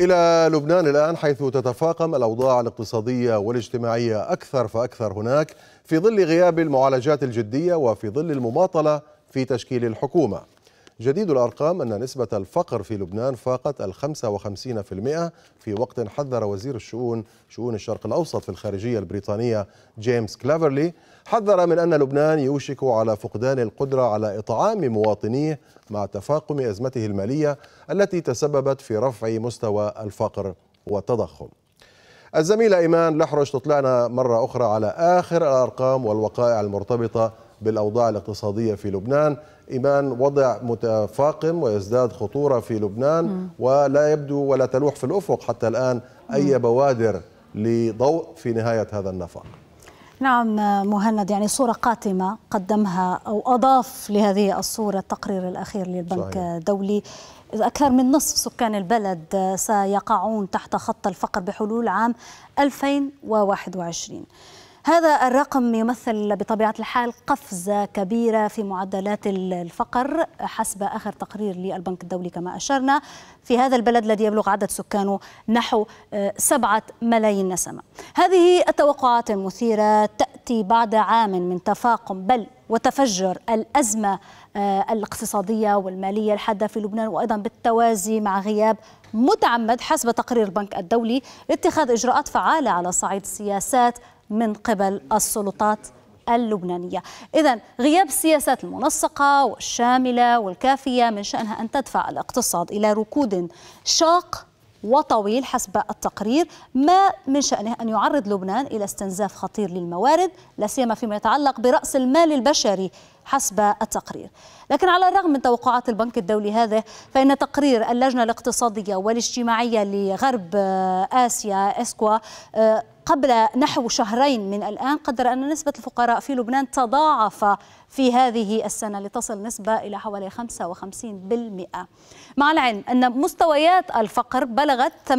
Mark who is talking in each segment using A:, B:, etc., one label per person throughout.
A: إلى لبنان الآن حيث تتفاقم الأوضاع الاقتصادية والاجتماعية أكثر فأكثر هناك في ظل غياب المعالجات الجدية وفي ظل المماطلة في تشكيل الحكومة جديد الأرقام أن نسبة الفقر في لبنان فاقت ال 55% في وقت حذر وزير الشؤون شؤون الشرق الأوسط في الخارجية البريطانية جيمس كلافرلي حذر من أن لبنان يوشك على فقدان القدرة على إطعام مواطنيه مع تفاقم أزمته المالية التي تسببت في رفع مستوى الفقر والتضخم الزميلة إيمان لحرش تطلعنا مرة أخرى على آخر الأرقام والوقائع المرتبطة بالأوضاع الاقتصادية في لبنان إيمان وضع متفاقم ويزداد خطورة في لبنان ولا يبدو ولا تلوح في الأفق حتى الآن أي بوادر لضوء في نهاية هذا النفق
B: نعم مهند يعني صورة قاتمة قدمها أو أضاف لهذه الصورة التقرير الأخير للبنك صحيح. الدولي أكثر من نصف سكان البلد سيقعون تحت خط الفقر بحلول عام 2021 هذا الرقم يمثل بطبيعة الحال قفزة كبيرة في معدلات الفقر حسب آخر تقرير للبنك الدولي كما أشرنا في هذا البلد الذي يبلغ عدد سكانه نحو آه، سبعة ملايين نسمة هذه التوقعات المثيرة تأتي بعد عام من تفاقم بل وتفجر الأزمة آه، الاقتصادية والمالية الحادة في لبنان وأيضا بالتوازي مع غياب متعمد حسب تقرير البنك الدولي لاتخاذ إجراءات فعالة على صعيد السياسات من قبل السلطات اللبنانية إذا غياب السياسات المنسقة والشاملة والكافية من شأنها أن تدفع الاقتصاد إلى ركود شاق وطويل حسب التقرير ما من شأنه أن يعرض لبنان إلى استنزاف خطير للموارد لا سيما فيما يتعلق برأس المال البشري حسب التقرير لكن على الرغم من توقعات البنك الدولي هذا فإن تقرير اللجنة الاقتصادية والاجتماعية لغرب آه، آسيا إسكوا آه، قبل نحو شهرين من الآن قدر أن نسبة الفقراء في لبنان تضاعف في هذه السنة لتصل نسبة إلى حوالي 55% مع العلم أن مستويات الفقر بلغت 28%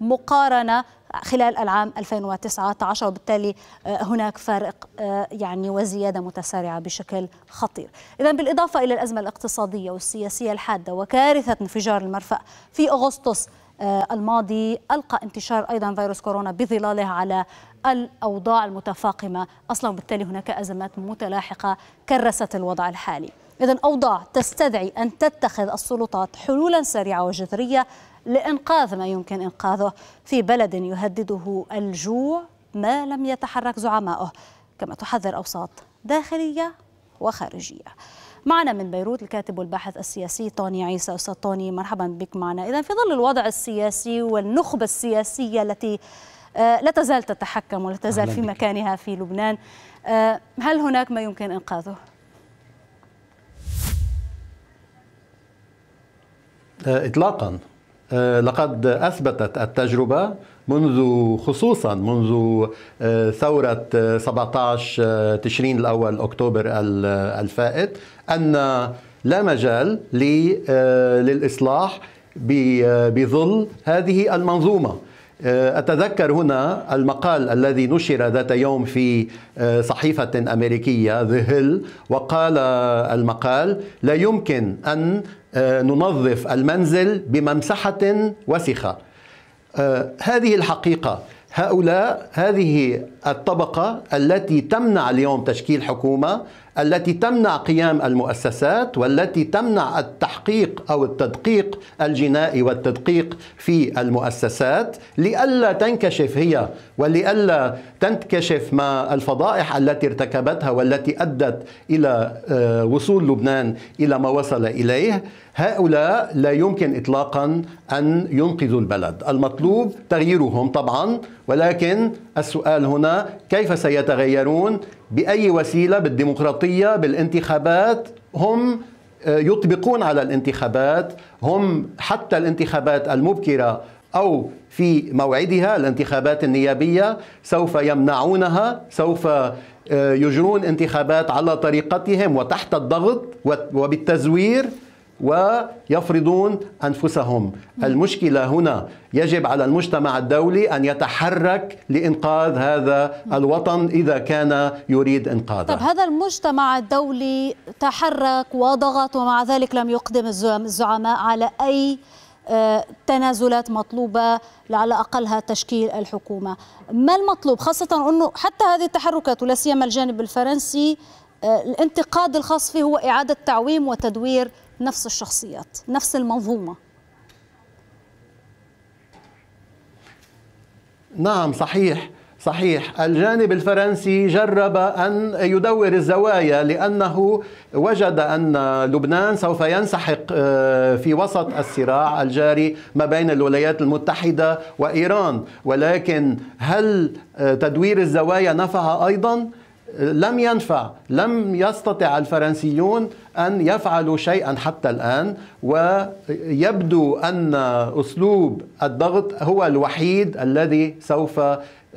B: مقارنة خلال العام 2019 وبالتالي آه، هناك فارق آه، يعني وزيادة متسارعة بشكل خطير إذا بالإضافة إلى الأزمة الاقتصادية والسياسية الحادة وكارثة انفجار المرفأ في أغسطس آه، الماضي ألقى انتشار أيضا فيروس كورونا بظلاله على الأوضاع المتفاقمة أصلا وبالتالي هناك أزمات متلاحقة كرست الوضع الحالي إذا أوضاع تستدعي أن تتخذ السلطات حلولا سريعة وجذرية لإنقاذ ما يمكن إنقاذه في بلد يهدده الجوع ما لم يتحرك زعمائه كما تحذر أوساط داخلية وخارجية معنا من بيروت الكاتب والباحث السياسي طوني عيسى أستاذ طوني مرحبا بك معنا إذا في ظل الوضع السياسي والنخبة السياسية التي آه، لا تزال تتحكم ولا تزال في مكانها في لبنان آه، هل هناك ما يمكن إنقاذه؟
C: إطلاقا آه، لقد اثبتت التجربه منذ خصوصا منذ آه، ثوره 17 آه، تشرين الاول اكتوبر الفائت ان لا مجال للاصلاح بظل هذه المنظومه آه، أتذكر هنا المقال الذي نشر ذات يوم في آه، صحيفة أمريكية The Hill وقال المقال لا يمكن أن آه، ننظف المنزل بممسحة وسخة هذه الحقيقة هؤلاء هذه الطبقة التي تمنع اليوم تشكيل حكومة التي تمنع قيام المؤسسات والتي تمنع التحقيق او التدقيق الجنائي والتدقيق في المؤسسات لئلا تنكشف هي ولئلا تنكشف ما الفضائح التي ارتكبتها والتي ادت الى آه، وصول لبنان الى ما وصل اليه هؤلاء لا يمكن إطلاقا أن ينقذوا البلد المطلوب تغييرهم طبعا ولكن السؤال هنا كيف سيتغيرون بأي وسيلة بالديمقراطية بالانتخابات هم آه، يطبقون على الانتخابات هم حتى الانتخابات المبكرة أو في موعدها الانتخابات النيابية سوف يمنعونها سوف آه، يجرون انتخابات على طريقتهم وتحت الضغط وبالتزوير ويفرضون انفسهم المشكله هنا يجب على المجتمع الدولي ان يتحرك لانقاذ هذا الوطن اذا كان يريد انقاذه طب
B: هذا المجتمع الدولي تحرك وضغط ومع ذلك لم يقدم الزعماء على اي آه، تنازلات مطلوبة على أقلها تشكيل الحكومة ما المطلوب خاصة أنه حتى هذه التحركات ولا سيما الجانب الفرنسي آه، الانتقاد الخاص فيه هو إعادة تعويم وتدوير نفس الشخصيات نفس المنظومة
C: نعم صحيح صحيح الجانب الفرنسي جرب أن يدور الزوايا لأنه وجد أن لبنان سوف ينسحق آه، في وسط الصراع الجاري ما بين الولايات المتحدة وإيران ولكن هل آه، تدوير الزوايا نفع أيضاً؟ لم ينفع لم يستطع الفرنسيون أن يفعلوا شيئا حتى الآن ويبدو أن أسلوب الضغط هو الوحيد الذي سوف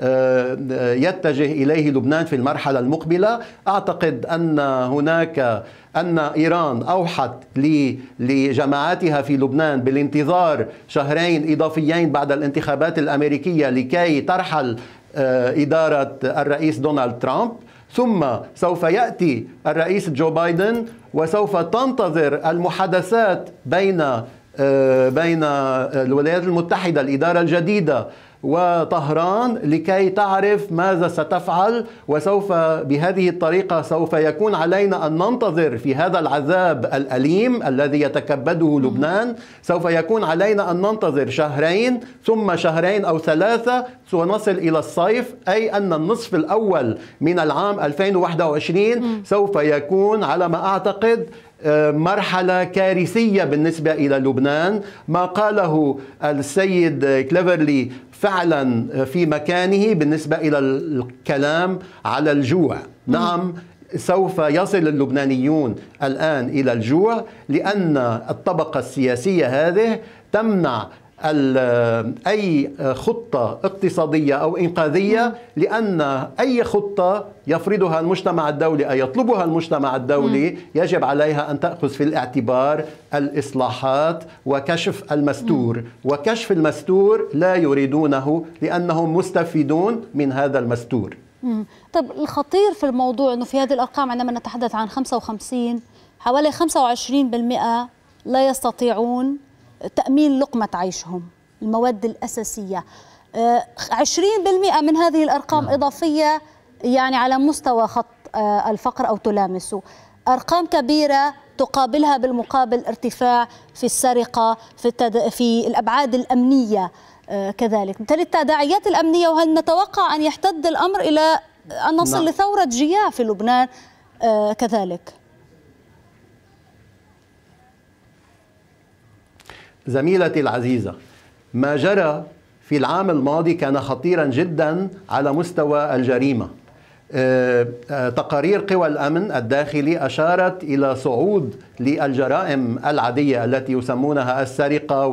C: آه، يتجه إليه لبنان في المرحلة المقبلة أعتقد أن هناك أن إيران أوحت لجماعاتها في لبنان بالانتظار شهرين إضافيين بعد الانتخابات الأمريكية لكي ترحل آه، إدارة الرئيس دونالد ترامب ثم سوف ياتي الرئيس جو بايدن وسوف تنتظر المحادثات بين آه، بين آه، الولايات المتحدة الإدارة الجديدة وطهران لكي تعرف ماذا ستفعل وسوف بهذه الطريقة سوف يكون علينا أن ننتظر في هذا العذاب الأليم الذي يتكبده لبنان سوف يكون علينا أن ننتظر شهرين ثم شهرين أو ثلاثة ونصل إلى الصيف أي أن النصف الأول من العام 2021 سوف يكون على ما أعتقد آه، مرحله كارثيه بالنسبه الى لبنان ما قاله السيد كليفرلي فعلا في مكانه بالنسبه الى الكلام على الجوع نعم سوف يصل اللبنانيون الان الى الجوع لان الطبقه السياسيه هذه تمنع أي خطة اقتصادية أو إنقاذية لأن أي خطة يفرضها المجتمع الدولي أو يطلبها المجتمع الدولي يجب عليها أن تأخذ في الاعتبار الإصلاحات وكشف المستور وكشف المستور لا يريدونه لأنهم مستفيدون من هذا المستور
B: طب الخطير في الموضوع أنه في هذه الأرقام عندما نتحدث عن 55 حوالي 25% لا يستطيعون تأمين لقمة عيشهم المواد الأساسية 20% آه، من هذه الأرقام نعم. إضافية يعني على مستوى خط آه، الفقر أو تلامسه أرقام كبيرة تقابلها بالمقابل ارتفاع في السرقة في, التد... في الأبعاد الأمنية آه، كذلك بالتالي التداعيات الأمنية وهل نتوقع أن يحتد الأمر إلى أن نصل نعم. لثورة جياه في لبنان كذلك
C: زميلتي العزيزة ما جرى في العام الماضي كان خطيرا جدا على مستوى الجريمة آه، آه، تقارير قوى الامن الداخلي اشارت الى صعود للجرائم العاديه التي يسمونها السرقه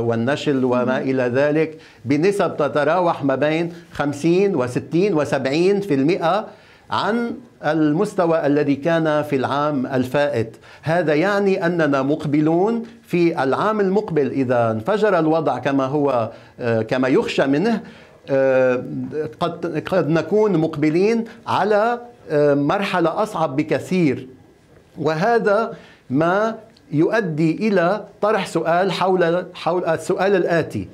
C: والنشل وما الى ذلك بنسب تتراوح ما بين 50 و60 و70% عن المستوى الذي كان في العام الفائت هذا يعني أننا مقبلون في العام المقبل إذا انفجر الوضع كما هو آه، كما يخشى منه آه، قد قد نكون مقبلين على آه، مرحلة أصعب بكثير وهذا ما يؤدي إلى طرح سؤال حول حول السؤال الآتي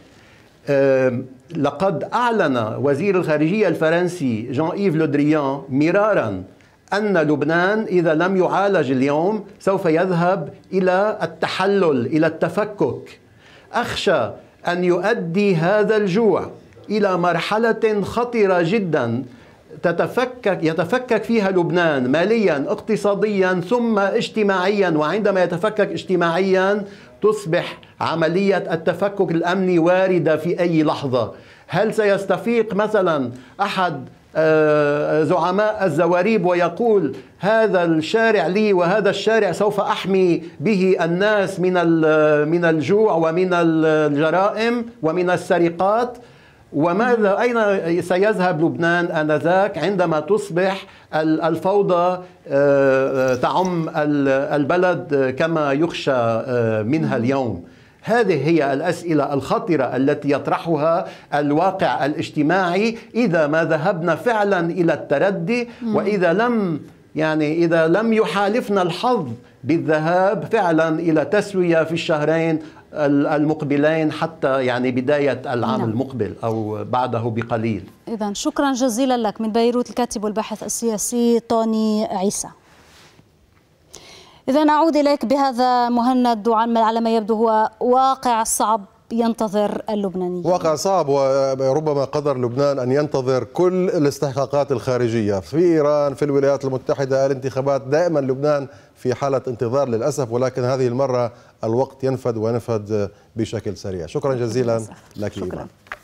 C: لقد أعلن وزير الخارجية الفرنسي جان إيف لودريان مرارا أن لبنان إذا لم يعالج اليوم سوف يذهب إلى التحلل إلى التفكك أخشى أن يؤدي هذا الجوع إلى مرحلة خطرة جدا تتفكك يتفكك فيها لبنان ماليا اقتصاديا ثم اجتماعيا وعندما يتفكك اجتماعيا تصبح عملية التفكك الأمني واردة في أي لحظة هل سيستفيق مثلا أحد آه، زعماء الزواريب ويقول هذا الشارع لي وهذا الشارع سوف احمي به الناس من آه، الجوع ومن آه، الجرائم ومن السرقات وماذا أين سيذهب لبنان آنذاك عندما تصبح الفوضى آه، آه، تعم البلد كما يخشى آه، منها اليوم هذه هي الأسئلة الخطرة التي يطرحها الواقع الاجتماعي إذا ما ذهبنا فعلا إلى التردي وإذا لم يعني إذا لم يحالفنا الحظ بالذهاب فعلا إلى تسوية في الشهرين المقبلين حتى يعني بداية العام نعم. المقبل أو بعده بقليل
B: إذا شكرا جزيلا لك من بيروت الكاتب والباحث السياسي طوني عيسى إذا أعود إليك بهذا مهند على ما يبدو هو واقع صعب ينتظر اللبنانيين واقع
A: صعب وربما قدر لبنان أن ينتظر كل الاستحقاقات الخارجية في إيران في الولايات المتحدة الانتخابات دائما لبنان في حالة انتظار للأسف ولكن هذه المرة الوقت ينفد وينفد بشكل سريع شكرا جزيلا لك شكرا.
B: إيمان.